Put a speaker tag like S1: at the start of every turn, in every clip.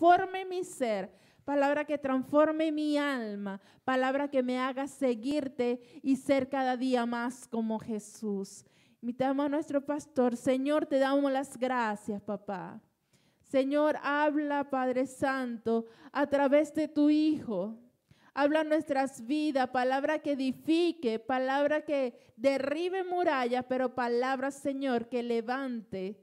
S1: transforme mi ser, palabra que transforme mi alma, palabra que me haga seguirte y ser cada día más como Jesús. Invitamos a nuestro pastor, Señor, te damos las gracias, papá. Señor, habla, Padre Santo, a través de tu Hijo. Habla nuestras vidas, palabra que edifique, palabra que derribe murallas, pero palabra, Señor, que levante,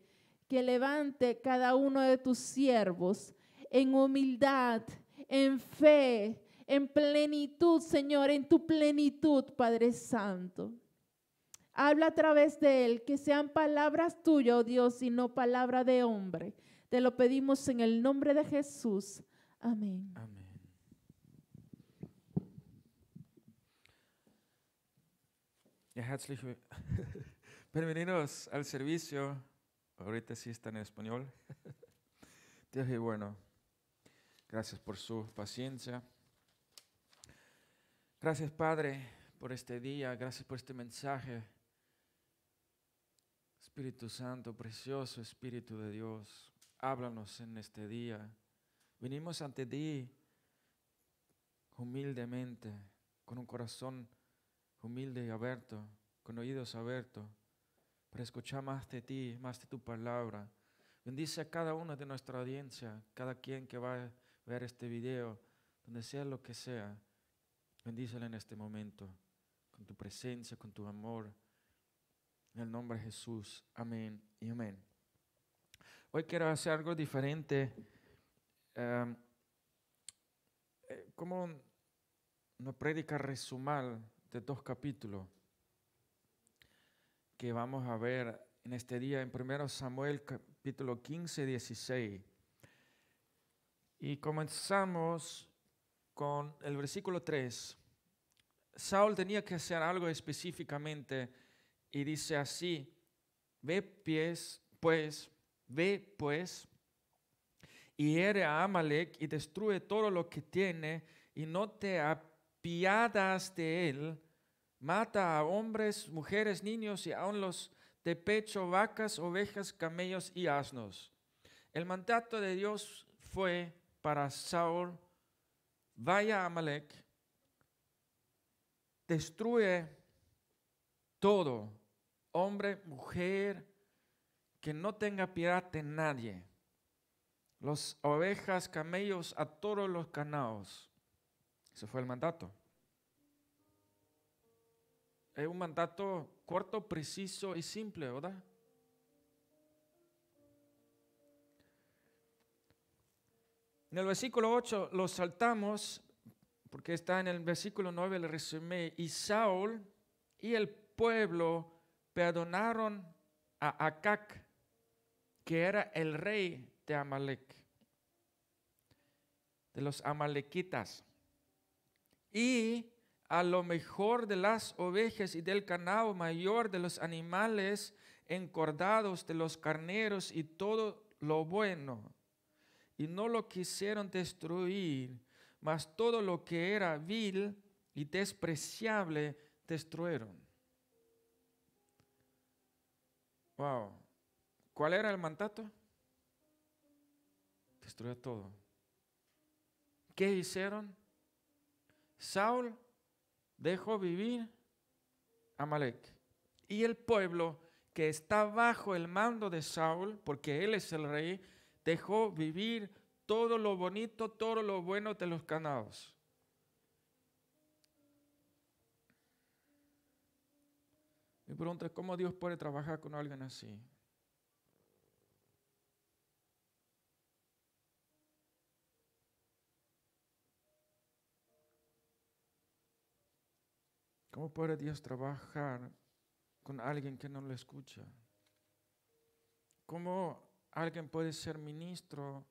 S1: que levante cada uno de tus siervos en humildad, en fe, en plenitud, Señor, en tu plenitud, Padre Santo. Habla a través de Él, que sean palabras tuyas, oh Dios, y no palabra de hombre. Te lo pedimos en el nombre de Jesús. Amén. Amén. bienvenidos al servicio. Ahorita sí está en español. Dios es bueno. Gracias por su paciencia. Gracias, Padre, por este día. Gracias por este mensaje. Espíritu Santo, precioso Espíritu de Dios, háblanos en este día. Venimos ante ti humildemente, con un corazón humilde y abierto, con oídos abiertos, para escuchar más de ti, más de tu palabra. Bendice a cada uno de nuestra audiencia, cada quien que va a ver este video, donde sea lo que sea, bendícelo en este momento, con tu presencia, con tu amor. En el nombre de Jesús. Amén y amén. Hoy quiero hacer algo diferente. Eh, como una prédica resumal de dos capítulos que vamos a ver en este día en 1 Samuel capítulo 15, 16. Y comenzamos con el versículo 3. Saúl tenía que hacer algo específicamente y dice así, ve pies, pues, ve pues, y hiere a Amalek y destruye todo lo que tiene y no te apiadas de él, mata a hombres, mujeres, niños y aun los de pecho, vacas, ovejas, camellos y asnos. El mandato de Dios fue para Saúl, vaya a Amalek, destruye todo, hombre, mujer, que no tenga piedad de nadie, los ovejas, camellos, a todos los canaos. Ese fue el mandato. Es un mandato corto, preciso y simple, ¿verdad? En el versículo 8 lo saltamos porque está en el versículo 9 el resumen. Y Saúl y el pueblo perdonaron a Acac, que era el rey de Amalek, de los amalequitas. Y a lo mejor de las ovejas y del ganado mayor de los animales encordados de los carneros y todo lo bueno y no lo quisieron destruir, mas todo lo que era vil y despreciable destruyeron. Wow. ¿Cuál era el mandato? Destruyó todo. ¿Qué hicieron? Saúl dejó vivir a Malek y el pueblo que está bajo el mando de Saúl, porque él es el rey, dejó vivir todo lo bonito, todo lo bueno de los canaos. Mi pregunta es, ¿cómo Dios puede trabajar con alguien así? ¿Cómo puede Dios trabajar con alguien que no lo escucha? ¿Cómo Alguien puede ser ministro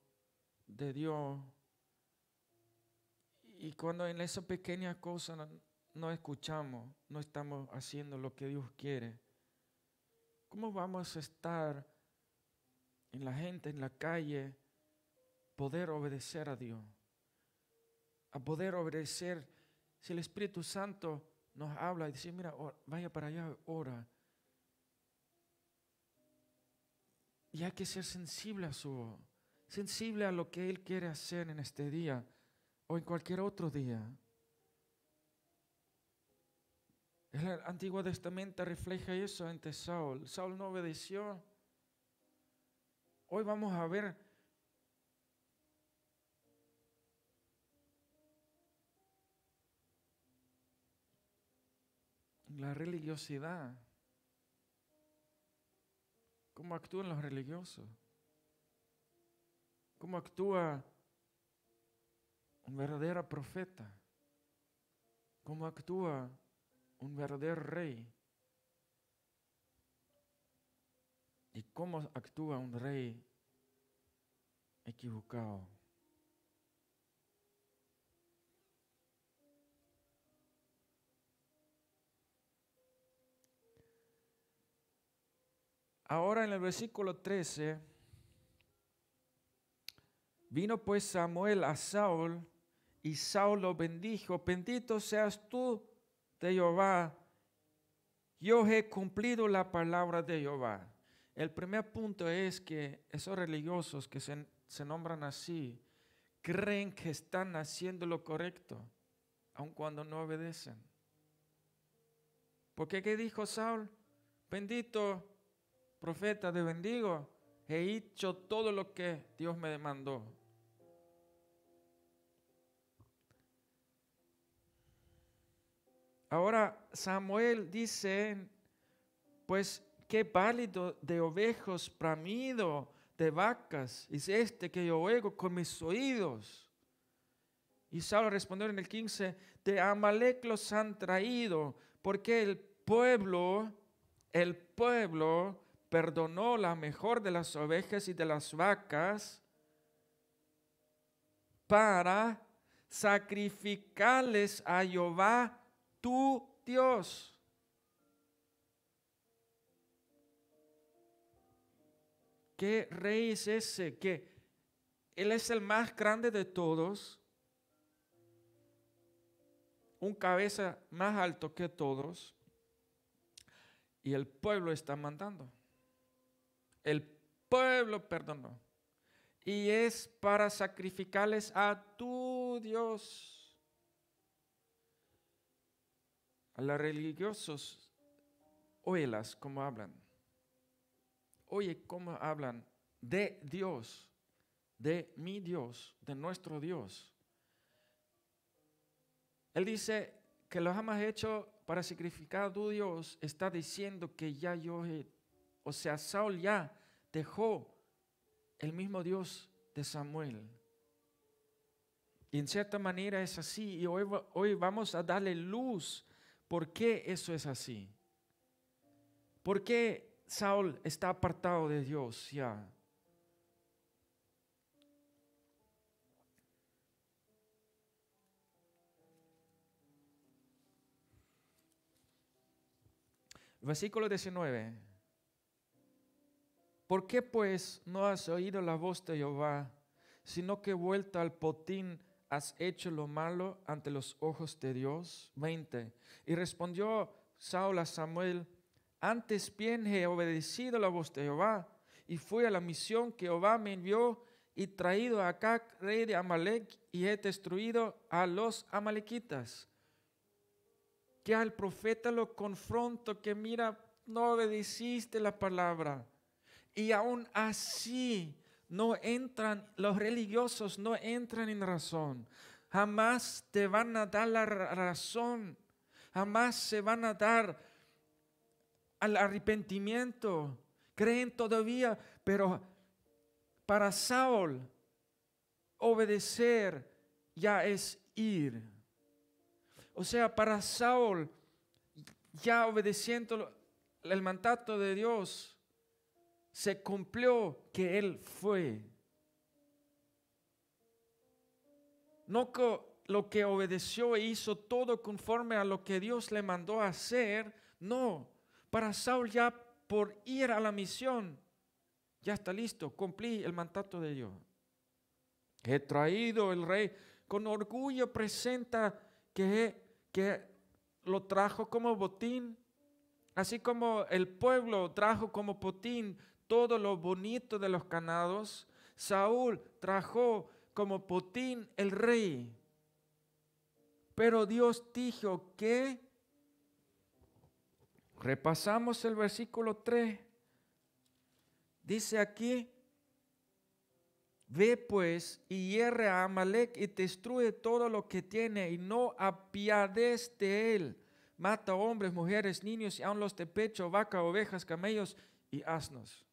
S1: de Dios y cuando en esa pequeña cosa no, escuchamos, no estamos haciendo lo que Dios quiere, ¿cómo vamos a estar en la gente, en la calle, poder obedecer a Dios? A poder obedecer si el Espíritu Santo nos habla y dice, mira, vaya para allá, ora Y hay que ser sensible a su sensible a lo que Él quiere hacer en este día o en cualquier otro día. El Antiguo Testamento refleja eso ante Saúl. Saúl no obedeció. Hoy vamos a ver la religiosidad ¿Cómo actúan los religiosos? ¿Cómo actúa un verdadero profeta? ¿Cómo actúa un verdadero rey? ¿Y cómo actúa un rey equivocado? Ahora en el versículo 13, vino pues Samuel a Saúl y Saúl lo bendijo, bendito seas tú de Jehová, yo he cumplido la palabra de Jehová. El primer punto es que esos religiosos que se, nombran así creen que están haciendo lo correcto, aun cuando no obedecen. Porque ¿qué dijo Saúl? Bendito profeta, te bendigo. He hecho todo lo que Dios me demandó. Ahora Samuel dice, pues qué pálido de ovejos Pramido de vacas es este que yo oigo con mis oídos. Y Saulo respondió en el 15, de Amalek los han traído, porque el pueblo, el pueblo perdonó la mejor de las ovejas y de las vacas para sacrificarles a Jehová tu Dios. ¿Qué rey es ese? Que Él es el más grande de todos, un cabeza más alto que todos, y el pueblo está mandando. El pueblo perdonó. Y es para sacrificarles a tu Dios. A los religiosos, óyelas cómo hablan. Oye cómo hablan de Dios, de mi Dios, de nuestro Dios. Él dice que los has hecho para sacrificar a tu Dios, está diciendo que ya yo he o sea, Saúl ya dejó el mismo Dios de Samuel. Y en cierta manera es así. Y hoy, vamos a darle luz por qué eso es así. ¿Por qué Saúl está apartado de Dios ya? Versículo 19. ¿Por qué pues no has oído la voz de Jehová, sino que vuelta al potín has hecho lo malo ante los ojos de Dios? 20. Y respondió Saúl a Samuel, antes bien he obedecido la voz de Jehová y fui a la misión que Jehová me envió y traído a rey de Amalek, y he destruido a los amalequitas. Que al profeta lo confronto, que mira, no obedeciste la palabra y aún así no entran, los religiosos no entran en razón. Jamás te van a dar la razón. Jamás se van a dar al arrepentimiento. Creen todavía, pero para Saúl obedecer ya es ir. O sea, para Saúl, ya obedeciendo el mandato de Dios, se cumplió que Él fue. No lo que obedeció e hizo todo conforme a lo que Dios le mandó hacer, no. Para Saúl ya por ir a la misión, ya está listo, cumplí el mandato de Dios. He traído el rey, con orgullo presenta que, que lo trajo como botín, así como el pueblo trajo como botín todo lo bonito de los canados, Saúl trajo como potín el rey. Pero Dios dijo que, repasamos el versículo 3, dice aquí, Ve pues y hierre a Amalek y destruye todo lo que tiene y no apiades de él. Mata hombres, mujeres, niños y aun los de pecho, vaca, ovejas, camellos y asnos.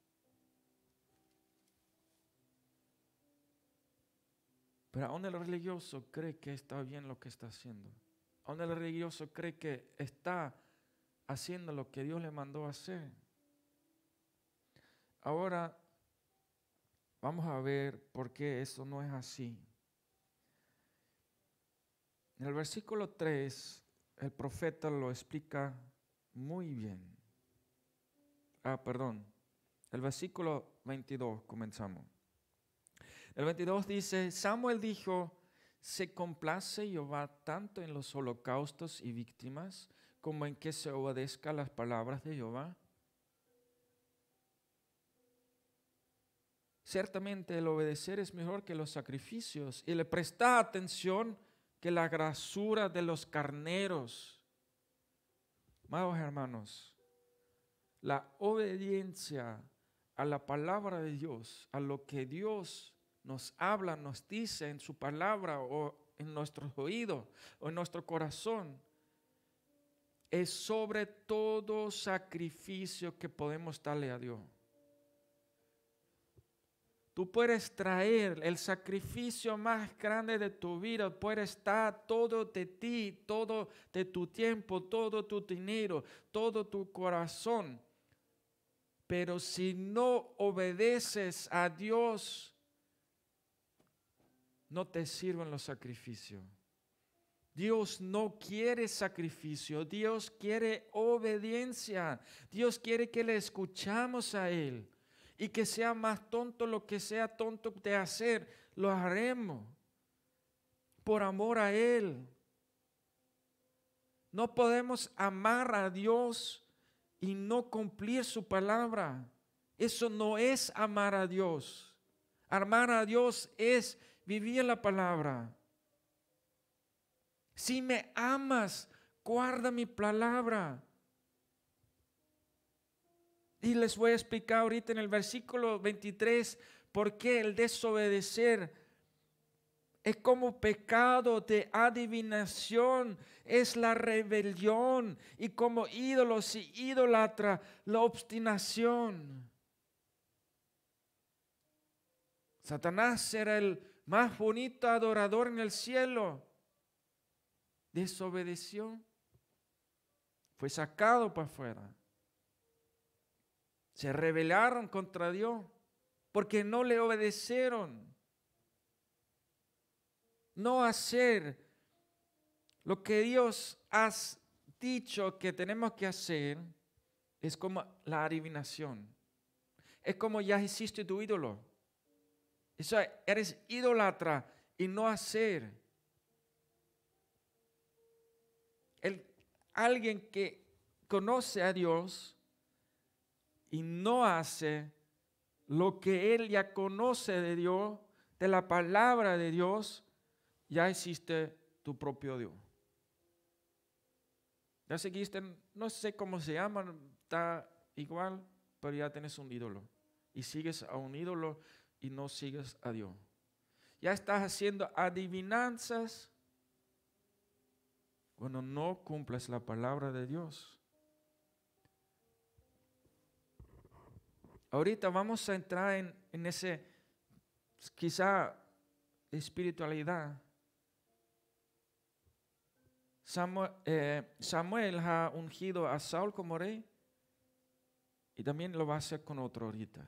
S1: Pero aún el religioso cree que está bien lo que está haciendo. Aún el religioso cree que está haciendo lo que Dios le mandó hacer. Ahora vamos a ver por qué eso no es así. En el versículo 3, el profeta lo explica muy bien. Ah, perdón. El versículo 22 comenzamos. El 22 dice, Samuel dijo, se complace Jehová tanto en los holocaustos y víctimas como en que se obedezca las palabras de Jehová. Ciertamente el obedecer es mejor que los sacrificios y le presta atención que la grasura de los carneros. Amados hermanos, la obediencia a la palabra de Dios, a lo que Dios nos habla, nos dice en su palabra o en nuestros oídos o en nuestro corazón, es sobre todo sacrificio que podemos darle a Dios. Tú puedes traer el sacrificio más grande de tu vida, puedes dar todo de ti, todo de tu tiempo, todo tu dinero, todo tu corazón. Pero si no obedeces a Dios, no te sirven los sacrificios. Dios no quiere sacrificio, Dios quiere obediencia, Dios quiere que le escuchamos a Él y que sea más tonto lo que sea tonto de hacer, lo haremos por amor a Él. No podemos amar a Dios y no cumplir su palabra. Eso no es amar a Dios. Amar a Dios es vivía la palabra. Si me amas, guarda mi palabra. Y les voy a explicar ahorita en el versículo 23 por qué el desobedecer es como pecado de adivinación, es la rebelión y como ídolos y idolatra la obstinación. Satanás era el más bonito adorador en el cielo, desobedeció, fue sacado para afuera. Se rebelaron contra Dios porque no le obedecieron. No hacer lo que Dios ha dicho que tenemos que hacer es como la adivinación. Es como ya hiciste tu ídolo. Eso eres idolatra y no hacer. El, alguien que conoce a Dios y no hace lo que él ya conoce de Dios, de la palabra de Dios, ya existe tu propio Dios. Ya seguiste, no sé cómo se llaman, está igual, pero ya tienes un ídolo. Y sigues a un ídolo y no sigues a Dios. Ya estás haciendo adivinanzas cuando no cumples la palabra de Dios. Ahorita vamos a entrar en, en ese, quizá, espiritualidad. Samuel, eh, Samuel, ha ungido a Saúl como rey y también lo va a hacer con otro ahorita.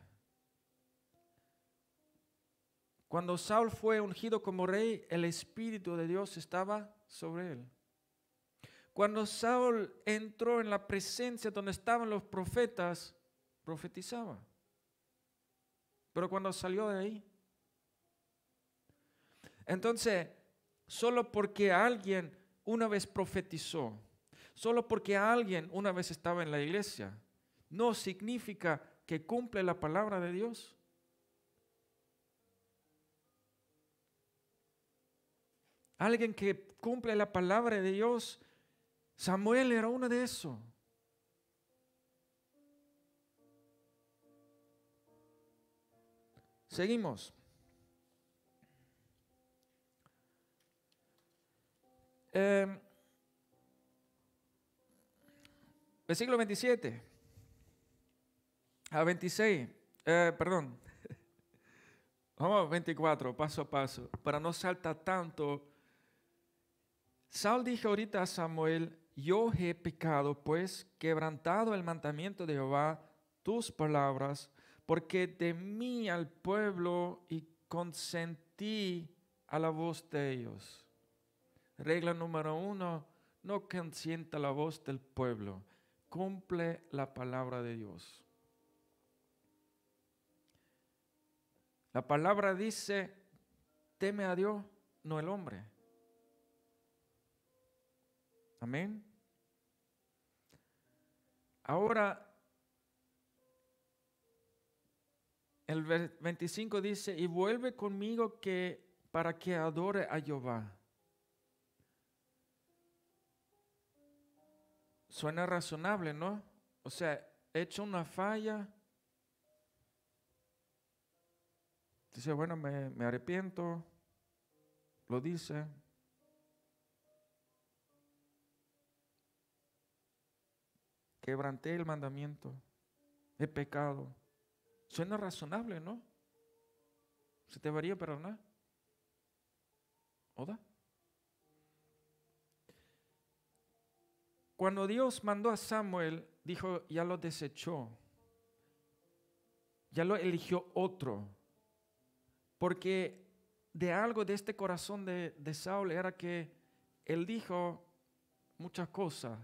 S1: Cuando Saúl fue ungido como rey, el Espíritu de Dios estaba sobre él. Cuando Saúl entró en la presencia donde estaban los profetas, profetizaba. Pero cuando salió de ahí, entonces, solo porque alguien una vez profetizó, solo porque alguien una vez estaba en la iglesia, no significa que cumple la palabra de Dios. alguien que cumple la palabra de Dios. Samuel era uno de esos. Seguimos. Em, eh, versículo 27 a 26, perdón, vamos 24, paso a paso, para no saltar tanto Saul dijo ahorita a Samuel, yo he pecado, pues quebrantado el mandamiento de Jehová, tus palabras, porque temí al pueblo y consentí a la voz de ellos. Regla número uno, no consienta la voz del pueblo, cumple la palabra de Dios. La palabra dice, teme a Dios, no el hombre. Amén. Ahora, el 25 dice, y vuelve conmigo que para que adore a Jehová. Suena razonable, ¿no? O sea, he hecho una falla. Dice, bueno, me arrepiento. Lo dice, quebranté el mandamiento, he pecado. Suena razonable, ¿no? ¿Se te varía perdonar? ¿Oda? Cuando Dios mandó a Samuel, dijo, ya lo desechó, ya lo eligió otro, porque de algo de este corazón de, de Saúl era que él dijo muchas cosas,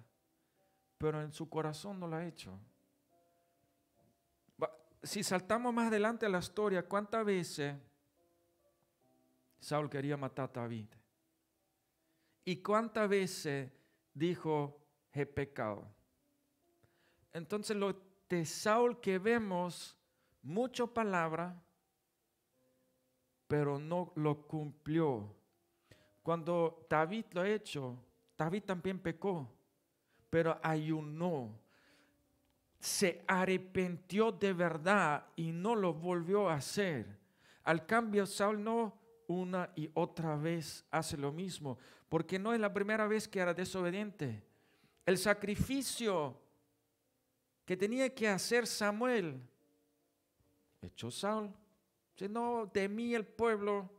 S1: pero en su corazón no lo ha hecho. Si saltamos más adelante a la historia, ¿cuántas veces Saúl quería matar a David? ¿Y cuántas veces dijo, he pecado? Entonces lo de Saúl que vemos, mucho palabra, pero no lo cumplió. Cuando David lo ha hecho, David también pecó, pero ayunó, se arrepintió de verdad y no lo volvió a hacer. Al cambio, Saúl no una y otra vez hace lo mismo, porque no es la primera vez que era desobediente. El sacrificio que tenía que hacer Samuel, echó Saúl. Si no, de mí el pueblo,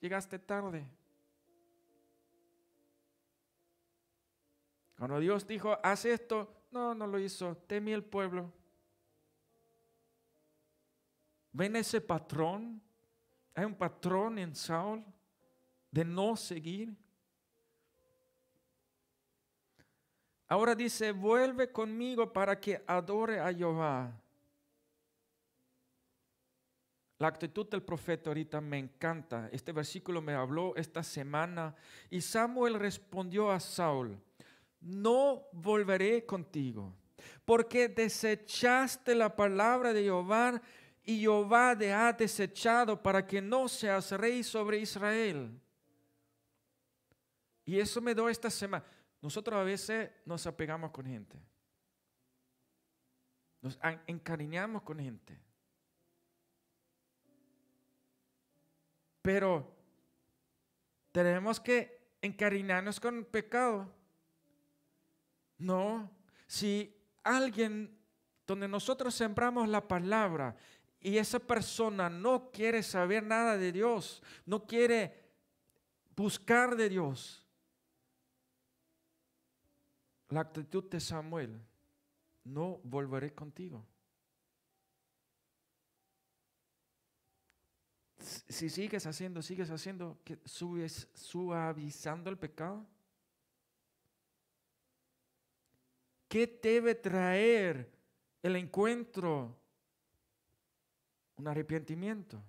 S1: llegaste tarde. Cuando Dios dijo, haz esto, no, no lo hizo, temí el pueblo. ¿Ven ese patrón? Hay un patrón en Saúl de no seguir. Ahora dice, vuelve conmigo para que adore a Jehová. La actitud del profeta ahorita me encanta. Este versículo me habló esta semana. Y Samuel respondió a Saúl, no volveré contigo, porque desechaste la palabra de Jehová y Jehová te ha desechado para que no seas rey sobre Israel. Y eso me dio esta semana. Nosotros a veces nos apegamos con gente. Nos encariñamos con gente. Pero tenemos que encariñarnos con el pecado no, si alguien donde nosotros sembramos la palabra y esa persona no quiere saber nada de Dios, no quiere buscar de Dios, la actitud de Samuel, no volveré contigo. Si sigues haciendo, sigues haciendo, que subes suavizando el pecado, ¿Qué debe traer el encuentro? Un arrepentimiento.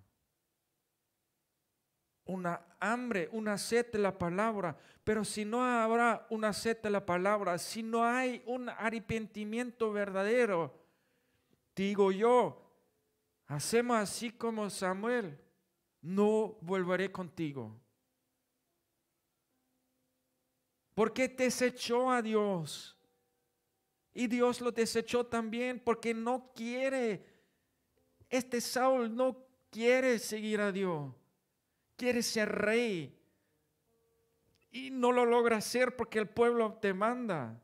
S1: Una hambre, una sed de la palabra. Pero si no habrá una sed de la palabra, si no hay un arrepentimiento verdadero, digo yo, hacemos así como Samuel, no volveré contigo. ¿Por qué desechó a Dios? Y Dios lo desechó también porque no quiere, este Saúl no quiere seguir a Dios, quiere ser rey. Y no lo logra hacer porque el pueblo te manda.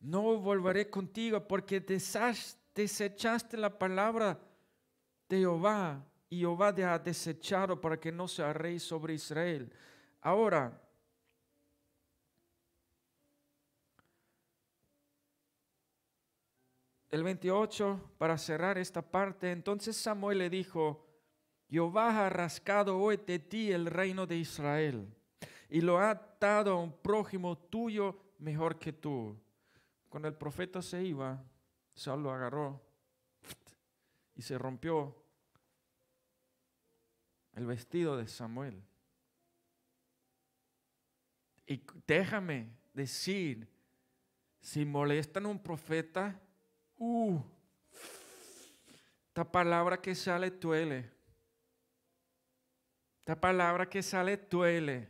S1: No volveré contigo porque desechaste la palabra de Jehová y Jehová te ha desechado para que no sea rey sobre Israel. Ahora, el 28, para cerrar esta parte, entonces Samuel le dijo, Jehová ha rascado hoy de ti el reino de Israel y lo ha dado a un prójimo tuyo mejor que tú. Cuando el profeta se iba, Saul lo agarró y se rompió el vestido de Samuel. Y déjame decir, si molestan a un profeta, uh, esta palabra que sale duele. Esta palabra que sale duele,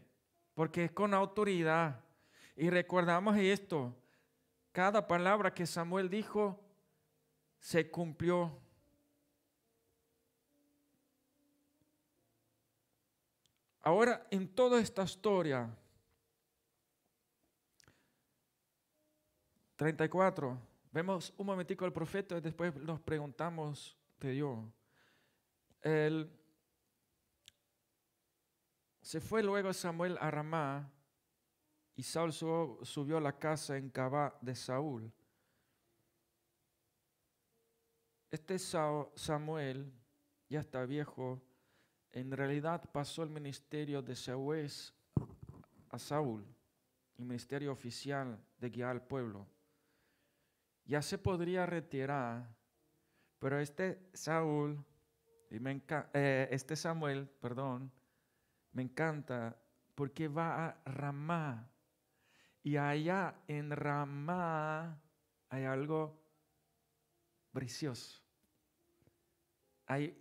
S1: porque es con autoridad. Y recordamos esto, cada palabra que Samuel dijo se cumplió. Ahora, en toda esta historia, 34. Vemos un momentico al profeta y después nos preguntamos de Dios. Él se fue luego Samuel a Ramá y Saúl subió a la casa en Cabá de Saúl. Este Samuel ya está viejo. En realidad pasó el ministerio de Saúl a Saúl, el ministerio oficial de guiar al pueblo ya se podría retirar, pero este Saúl, eh, este Samuel, perdón, me encanta porque va a Ramá. Y allá en Ramá hay algo precioso. Hay,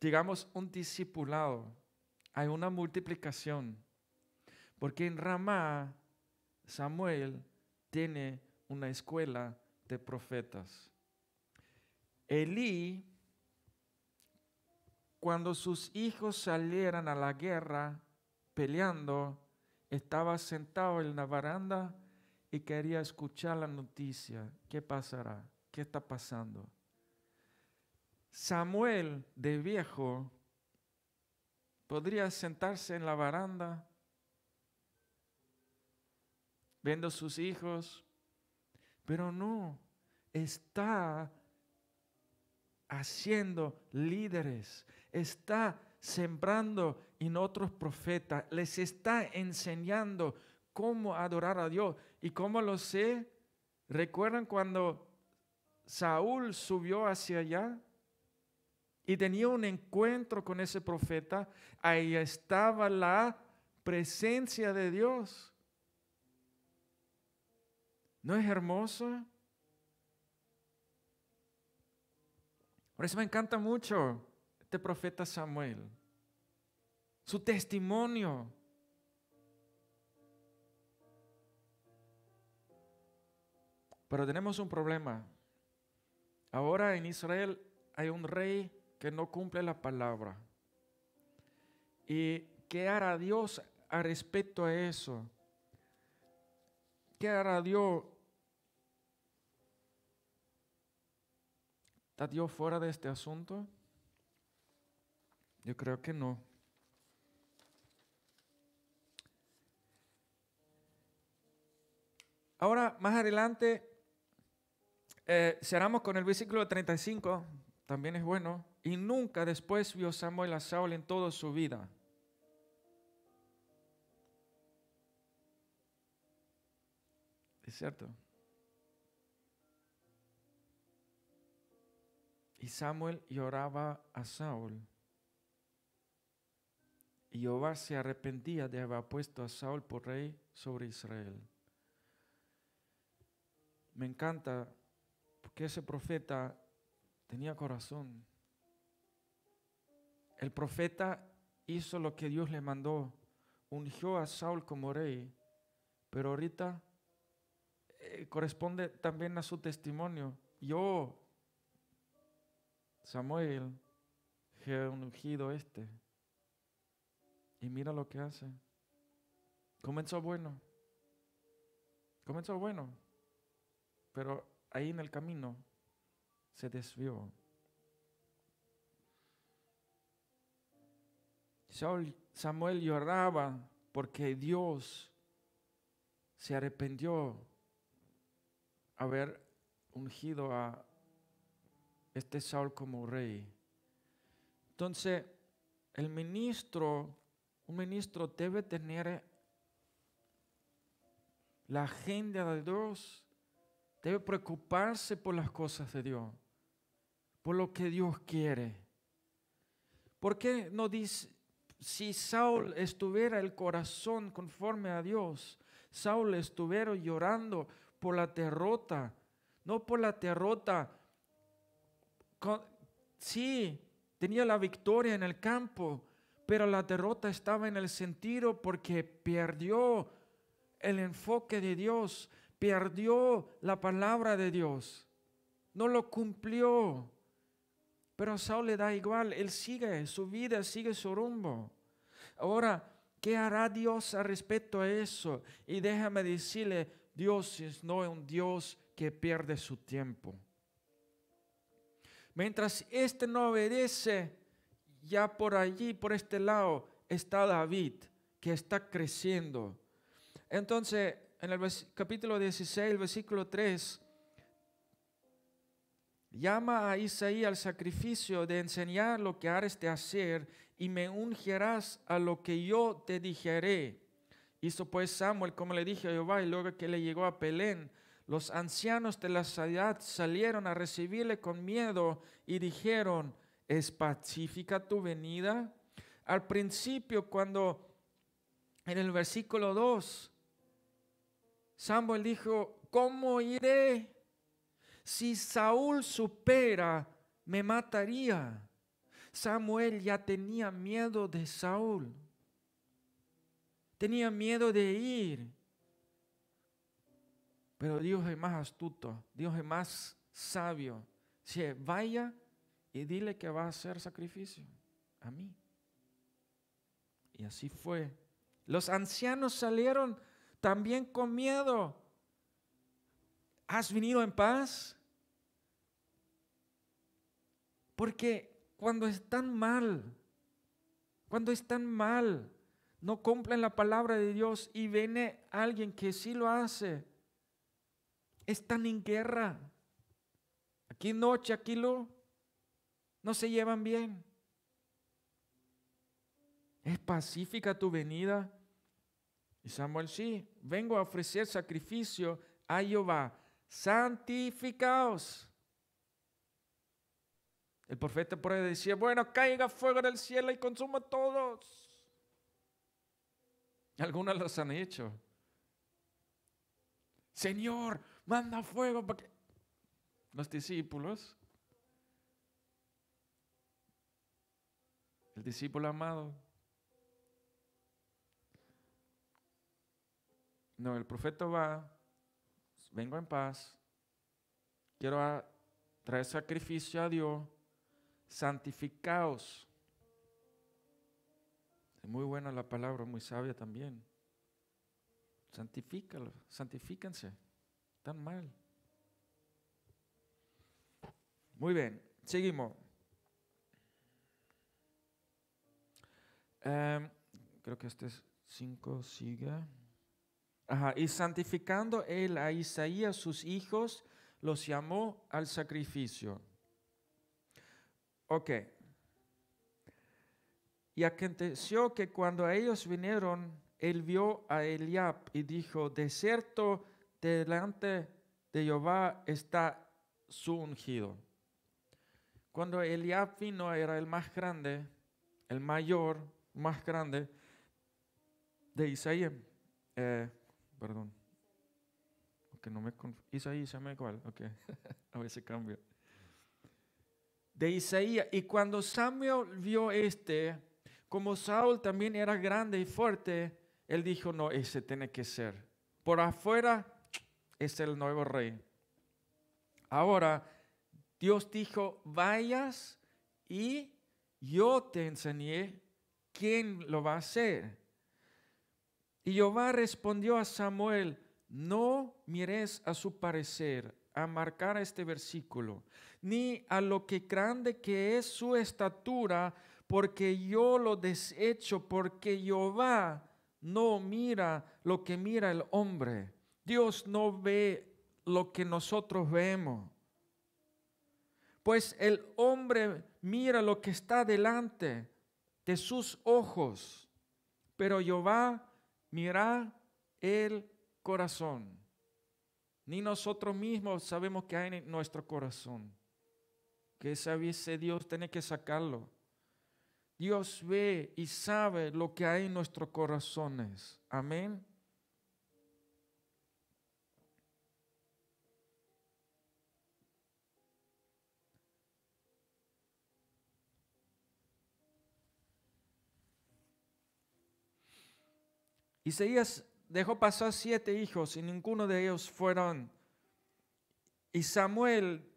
S1: digamos, un discipulado, hay una multiplicación. Porque en Ramá, Samuel tiene una escuela de profetas. Elí, cuando sus hijos salieran a la guerra peleando, estaba sentado en la baranda y quería escuchar la noticia. ¿Qué pasará? ¿Qué está pasando? Samuel, de viejo, podría sentarse en la baranda, viendo sus hijos, pero no, está haciendo líderes, está sembrando en otros profetas, les está enseñando cómo adorar a Dios. ¿Y cómo lo sé? ¿Recuerdan cuando Saúl subió hacia allá y tenía un encuentro con ese profeta? Ahí estaba la presencia de Dios. ¿No es hermoso? Por eso me encanta mucho este profeta Samuel. Su testimonio. Pero tenemos un problema. Ahora en Israel hay un rey que no cumple la palabra. ¿Y qué hará Dios a respecto a eso? ¿qué hará Dios? ¿Está Dios fuera de este asunto? Yo creo que no. Ahora, más adelante, eh, cerramos con el versículo 35, también es bueno. Y nunca después vio Samuel a Saúl en toda su vida. cierto. Y Samuel lloraba a Saúl. Y Jehová se arrepentía de haber puesto a Saúl por rey sobre Israel. Me encanta porque ese profeta tenía corazón. El profeta hizo lo que Dios le mandó, ungió a Saúl como rey, pero ahorita eh, corresponde también a su testimonio. Yo, Samuel, he ungido este. Y mira lo que hace. Comenzó bueno. Comenzó bueno. Pero ahí en el camino se desvió. Samuel lloraba porque Dios se arrepintió haber ungido a este Saúl como rey. Entonces, el ministro, un ministro debe tener la agenda de Dios, debe preocuparse por las cosas de Dios, por lo que Dios quiere. ¿Por qué no dice, si Saúl estuviera el corazón conforme a Dios, Saúl estuviera llorando por la derrota, no por la derrota. Sí, tenía la victoria en el campo, pero la derrota estaba en el sentido porque perdió el enfoque de Dios, perdió la palabra de Dios, no lo cumplió. Pero a Saúl le da igual, él sigue su vida, sigue su rumbo. Ahora, ¿qué hará Dios al respecto a eso? Y déjame decirle, Dios es un Dios que pierde su tiempo. Mientras este no obedece, ya por allí, por este lado, está David, que está creciendo. Entonces, en el capítulo 16, versículo 3, llama a Isaí al sacrificio de enseñar lo que hares de hacer y me ungirás a lo que yo te dijere. Hizo pues Samuel como le dije a Jehová y luego que le llegó a Pelén, los ancianos de la ciudad salieron a recibirle con miedo y dijeron, ¿es pacífica tu venida? Al principio cuando en el versículo 2, Samuel dijo, ¿cómo iré? Si Saúl supera, me mataría. Samuel ya tenía miedo de Saúl. Tenía miedo de ir. Pero Dios es más astuto, Dios es más sabio. Dice, vaya y dile que va a hacer sacrificio a mí. Y así fue. Los ancianos salieron también con miedo. ¿Has venido en paz? Porque cuando están mal, cuando están mal, no cumplen la palabra de Dios y viene alguien que sí lo hace. Están en guerra. Aquí noche, aquí lo. No se llevan bien. ¿Es pacífica tu venida? Y Samuel, sí, vengo a ofrecer sacrificio a Jehová. Santificaos. El profeta por ahí decía, bueno, caiga fuego del cielo y consuma todos. Algunos los han hecho. Señor, manda fuego. Porque... Los discípulos. El discípulo amado. No, el profeta va, vengo en paz, quiero traer sacrificio a Dios, santificaos muy buena la palabra, muy sabia también. Santifícalo, santifíquense. Tan mal. Muy bien, seguimos. Em, creo que este es 5, sigue. Ajá, y santificando él a Isaías, sus hijos, los llamó al sacrificio. Ok, y aconteció que cuando ellos vinieron, él vio a Eliab y dijo, de cierto, delante de Jehová está su ungido. Cuando Eliab vino, era el más grande, el mayor, más grande de Isaías. Eh, perdón. no me Isaías se me igual. Ok, a veces cambio. De Isaías. Y cuando Samuel vio este, como Saúl también era grande y fuerte, él dijo, no, ese tiene que ser. Por afuera es el nuevo rey. Ahora, Dios dijo, vayas y yo te enseñé quién lo va a hacer. Y Jehová respondió a Samuel, no mires a su parecer, a marcar este versículo, ni a lo que grande que es su estatura, porque yo lo desecho, porque Jehová no mira lo que mira el hombre. Dios no ve lo que nosotros vemos. Pues el hombre mira lo que está delante de sus ojos, pero Jehová mira el corazón. Ni nosotros mismos sabemos que hay en nuestro corazón. Que ese Dios tiene que sacarlo. Dios ve y sabe lo que hay en nuestros corazones. Amén. Isaías dejó pasar siete hijos y ninguno de ellos fueron. Y Samuel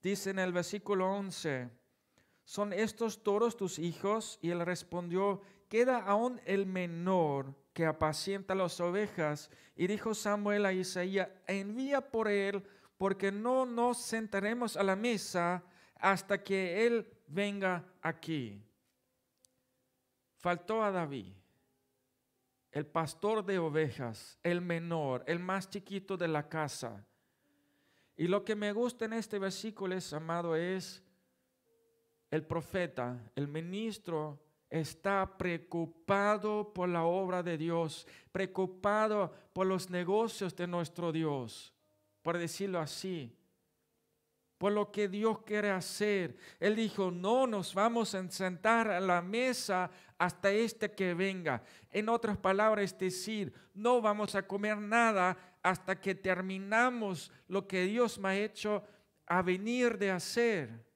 S1: dice en el versículo 11, ¿son estos toros tus hijos? Y él respondió, queda aún el menor que apacienta las ovejas. Y dijo Samuel a Isaías, envía por él, porque no nos sentaremos a la mesa hasta que él venga aquí. Faltó a David, el pastor de ovejas, el menor, el más chiquito de la casa. Y lo que me gusta en este versículo es, amado, es el profeta, el ministro, está preocupado por la obra de Dios, preocupado por los negocios de nuestro Dios, por decirlo así, por lo que Dios quiere hacer. Él dijo, no nos vamos a sentar a la mesa hasta este que venga. En otras palabras, decir, no vamos a comer nada hasta que terminamos lo que Dios me ha hecho a venir de hacer.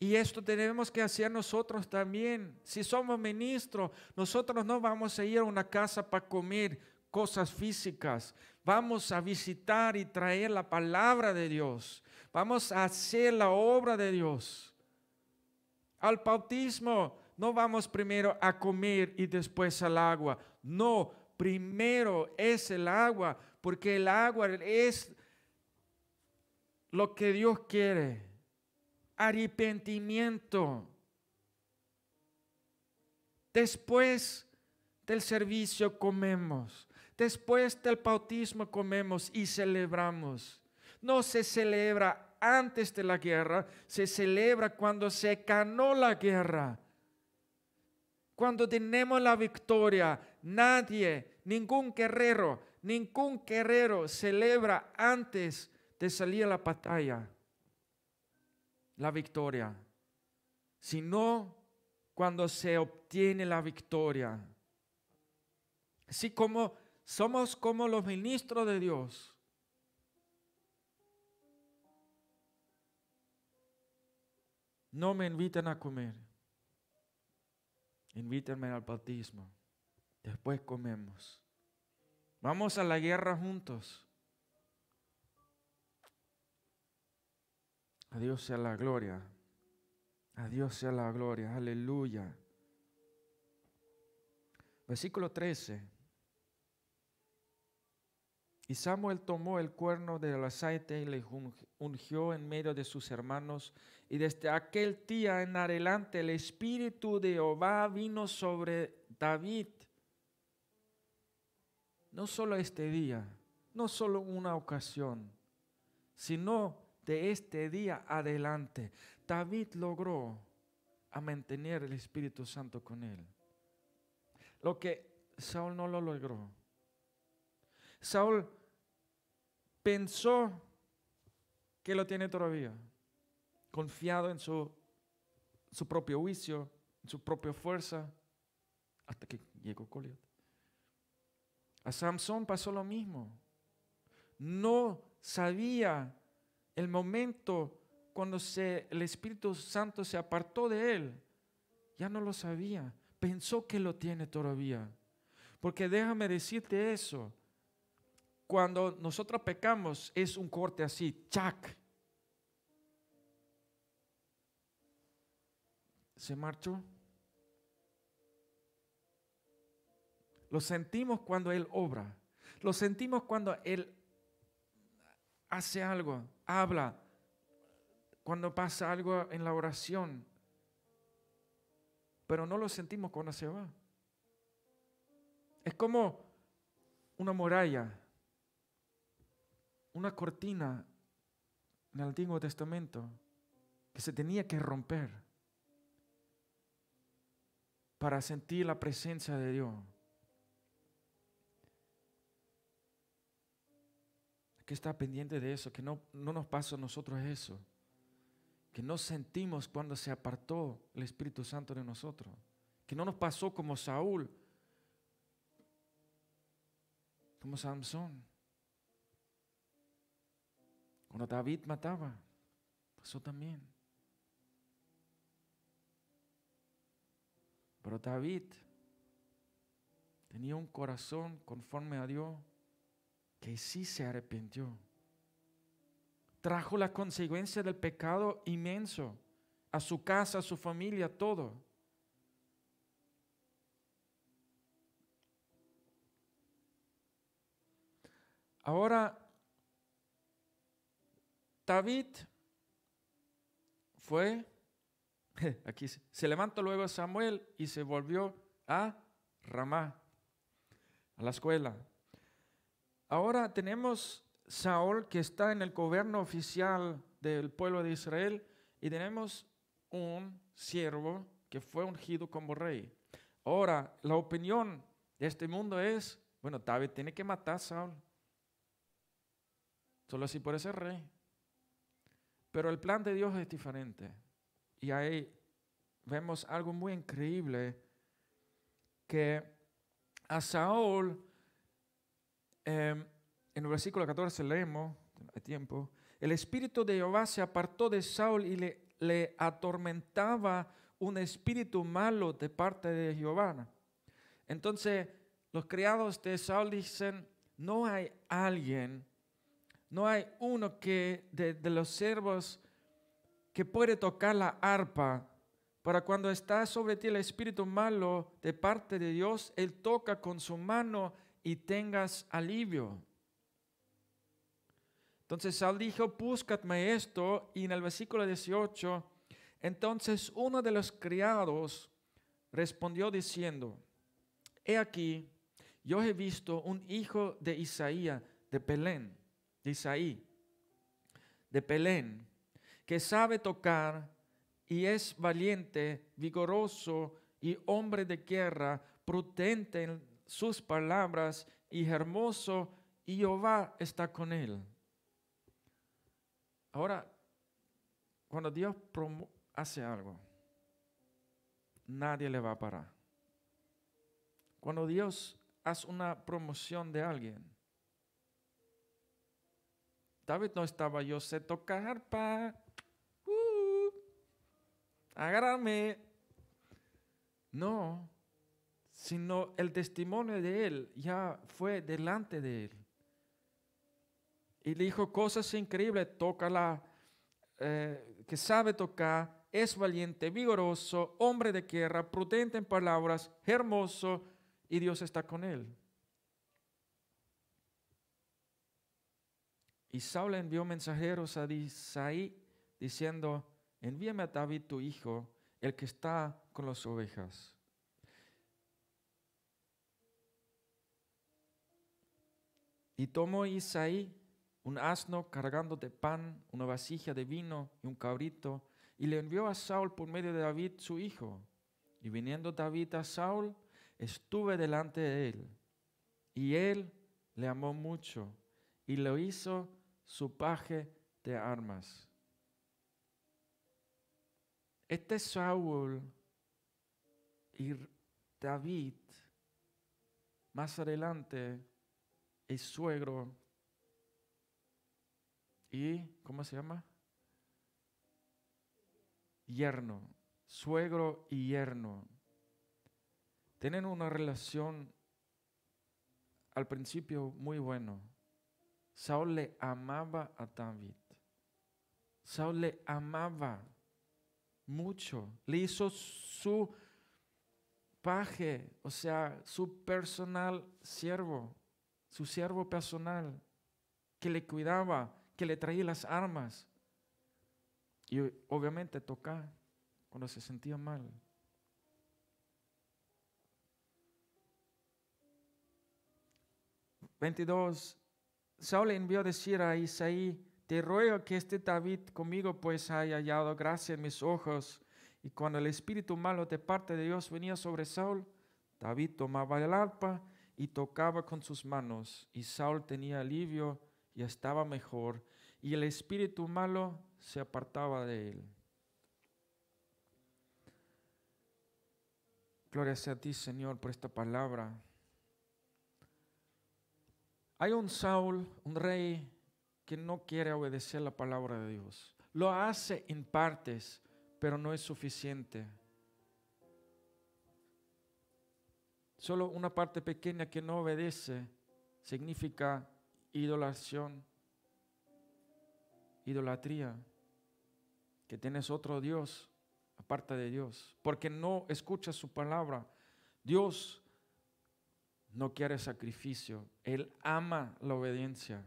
S1: Y esto tenemos que hacer nosotros también. Si somos ministros, nosotros no vamos a ir a una casa para comer cosas físicas. Vamos a visitar y traer la palabra de Dios. Vamos a hacer la obra de Dios. Al bautismo no vamos primero a comer y después al agua. No, primero es el agua, porque el agua es lo que Dios quiere arrepentimiento. Después del servicio comemos, después del bautismo comemos y celebramos. No se celebra antes de la guerra, se celebra cuando se ganó la guerra. Cuando tenemos la victoria, nadie, ningún guerrero, ningún guerrero celebra antes de salir a la batalla la victoria, sino cuando se obtiene la victoria. Así como somos como los ministros de Dios. No me invitan a comer. Invítenme al bautismo. Después comemos. Vamos a la guerra juntos. A sea la gloria. A sea la gloria. Aleluya. Versículo 13. Y Samuel tomó el cuerno del aceite y le ungió en medio de sus hermanos. Y desde aquel día en adelante el espíritu de Jehová vino sobre David. No solo este día, no solo una ocasión, sino de este día adelante. David logró a mantener el Espíritu Santo con él. Lo que Saúl no lo logró. Saúl pensó que lo tiene todavía, confiado en su, su propio juicio, en su propia fuerza, hasta que llegó Goliat. A Samson pasó lo mismo. No sabía el momento cuando el Espíritu Santo se apartó de él, ya no lo sabía, pensó que lo tiene todavía. Porque déjame decirte eso, cuando nosotros pecamos es un corte así, chac. Se marchó. Lo sentimos cuando Él obra. Lo sentimos cuando Él hace algo, habla. Cuando pasa algo en la oración, pero no lo sentimos cuando se va. Es como una muralla, una cortina en el Antiguo Testamento que se tenía que romper para sentir la presencia de Dios. que está pendiente de eso, que no, no nos pasó a nosotros eso, que no sentimos cuando se apartó el Espíritu Santo de nosotros, que no nos pasó como Saúl, como Samson. Cuando David mataba, pasó también. Pero David tenía un corazón conforme a Dios que sí se arrepintió. Trajo la consecuencia del pecado inmenso a su casa, a su familia, a todo. Ahora, David fue, aquí se levantó luego Samuel y se volvió a Ramá, a la escuela. Ahora tenemos Saúl que está en el gobierno oficial del pueblo de Israel y tenemos un siervo que fue ungido como rey. Ahora, la opinión de este mundo es, bueno, David tiene que matar a Saúl. Solo así puede ser rey. Pero el plan de Dios es diferente. Y ahí vemos algo muy increíble, que a Saúl Em, en el versículo 14 leemos, hay tiempo, el espíritu de Jehová se apartó de Saúl y le, atormentaba un espíritu malo de parte de Jehová. Entonces, los criados de Saúl dicen, no hay alguien, no hay uno que de, los siervos que puede tocar la arpa para cuando está sobre ti el espíritu malo de parte de Dios, Él toca con su mano y tengas alivio. Entonces Saúl dijo, búscatme esto, y en el versículo 18, entonces uno de los criados respondió diciendo, he aquí, yo he visto un hijo de Isaías, de Pelén, de Isaí, de Pelén, que sabe tocar y es valiente, vigoroso y hombre de guerra, prudente en sus palabras y hermoso, y Jehová está con él. Ahora, cuando Dios hace algo, nadie le va a parar. Cuando Dios hace una promoción de alguien, David no estaba, yo sé tocar para uh, agarrarme. No, sino el testimonio de él ya fue delante de él. Y dijo cosas increíbles, toca la, eh, que sabe tocar, es valiente, vigoroso, hombre de guerra, prudente en palabras, hermoso, y Dios está con él. Y Saúl envió mensajeros a Isaí diciendo, envíame a David tu hijo, el que está con las ovejas. Y tomó Isaí un asno cargando de pan, una vasija de vino y un cabrito, y le envió a Saúl por medio de David, su hijo. Y viniendo David a Saúl, estuve delante de él. Y él le amó mucho y lo hizo su paje de armas. Este Saúl y David más adelante el suegro y, ¿cómo se llama? Yerno, suegro y yerno. Tienen una relación al principio muy bueno. Saúl le amaba a David. Saúl le amaba mucho. Le hizo su paje, o sea, su personal siervo su siervo personal, que le cuidaba, que le traía las armas. Y obviamente tocaba cuando se sentía mal. Veintidós. Saúl envió a decir a Isaí, te ruego que este David conmigo, pues haya hallado gracia en mis ojos. Y cuando el espíritu malo de parte de Dios venía sobre Saúl, David tomaba el arpa y tocaba con sus manos, y Saúl tenía alivio y estaba mejor, y el espíritu malo se apartaba de él. Gloria sea a ti, Señor, por esta palabra. Hay un Saúl, un rey, que no quiere obedecer la palabra de Dios. Lo hace en partes, pero no es suficiente. Solo una parte pequeña que no obedece significa idolación, idolatría, que tienes otro Dios aparte de Dios, porque no escuchas su palabra. Dios no quiere sacrificio, Él ama la obediencia.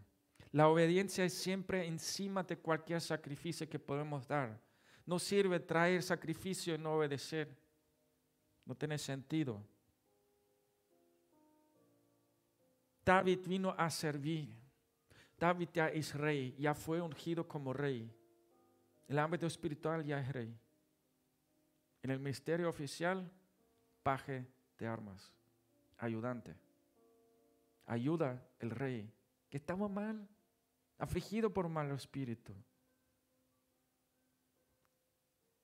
S1: La obediencia es siempre encima de cualquier sacrificio que podemos dar. No sirve traer sacrificio y no obedecer. No tiene sentido. David vino a servir. David ya es rey, ya fue ungido como rey. el ámbito espiritual ya es rey. En el misterio oficial, paje de armas, ayudante. Ayuda el rey, que estaba mal, afligido por malo espíritu.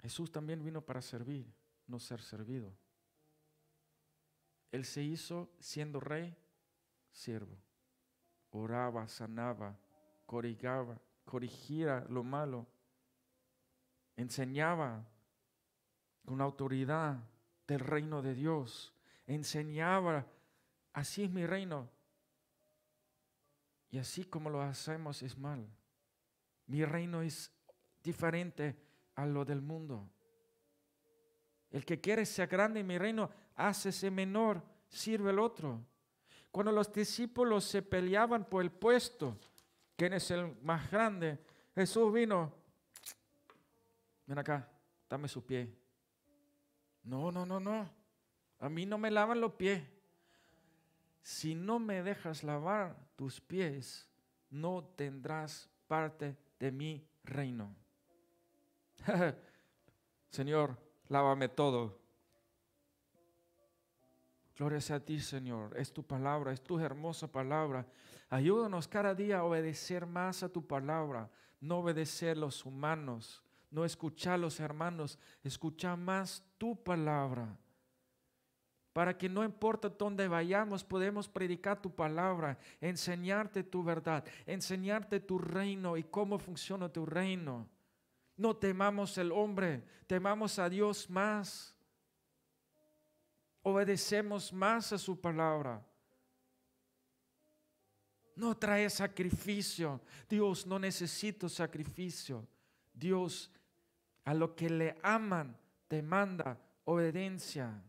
S1: Jesús también vino para servir, no ser servido. Él se hizo siendo rey siervo. Oraba, sanaba, corrigaba, corrigía lo malo, enseñaba con autoridad del reino de Dios, enseñaba, así es mi reino. Y así como lo hacemos es mal. Mi reino es diferente a lo del mundo. El que quiere ser grande en mi reino, hácese menor, sirve al otro. Cuando los discípulos se peleaban por el puesto, quién es el más grande, Jesús vino, ven acá, dame su pie. No, no, no, no. A mí no me lavan los pies. Si no me dejas lavar tus pies, no tendrás parte de mi reino. Señor, lávame todo. Gloria sea a ti, Señor. Es tu palabra, es tu hermosa palabra. Ayúdanos cada día a obedecer más a tu palabra, no obedecer los humanos, no escuchar los hermanos, escuchar más tu palabra. Para que no importa dónde vayamos, podemos predicar tu palabra, enseñarte tu verdad, enseñarte tu reino y cómo funciona tu reino. No temamos el hombre, temamos a Dios más obedecemos más a su palabra. No trae sacrificio. Dios no necesita sacrificio. Dios a lo que le aman demanda obediencia.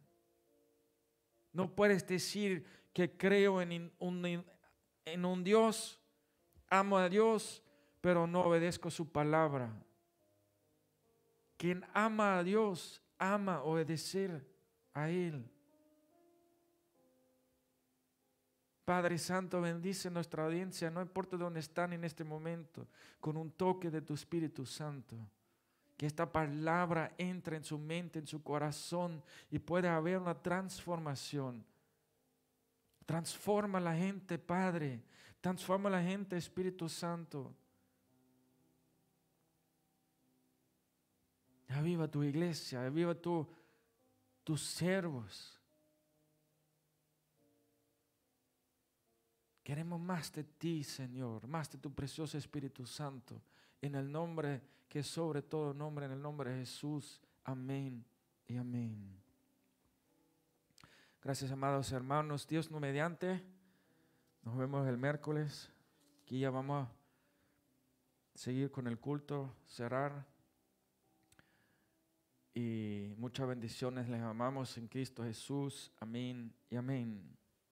S1: No puedes decir que creo en un, en un Dios, amo a Dios, pero no obedezco su palabra. Quien ama a Dios, ama obedecer a Él. Padre Santo, bendice nuestra audiencia, no importa dónde están en este momento, con un toque de tu Espíritu Santo. Que esta palabra entre en su mente, en su corazón y pueda haber una transformación. Transforma la gente, Padre. Transforma la gente, Espíritu Santo. Aviva tu iglesia, aviva tu, tus servos. Queremos más de ti, Señor, más de tu precioso Espíritu Santo, en el nombre que sobre todo nombre, en el nombre de Jesús. Amén y amén. Gracias, amados hermanos. Dios no mediante. Nos vemos el miércoles. Aquí ya vamos a seguir con el culto, cerrar. Y muchas bendiciones les amamos en Cristo Jesús. Amén y amén.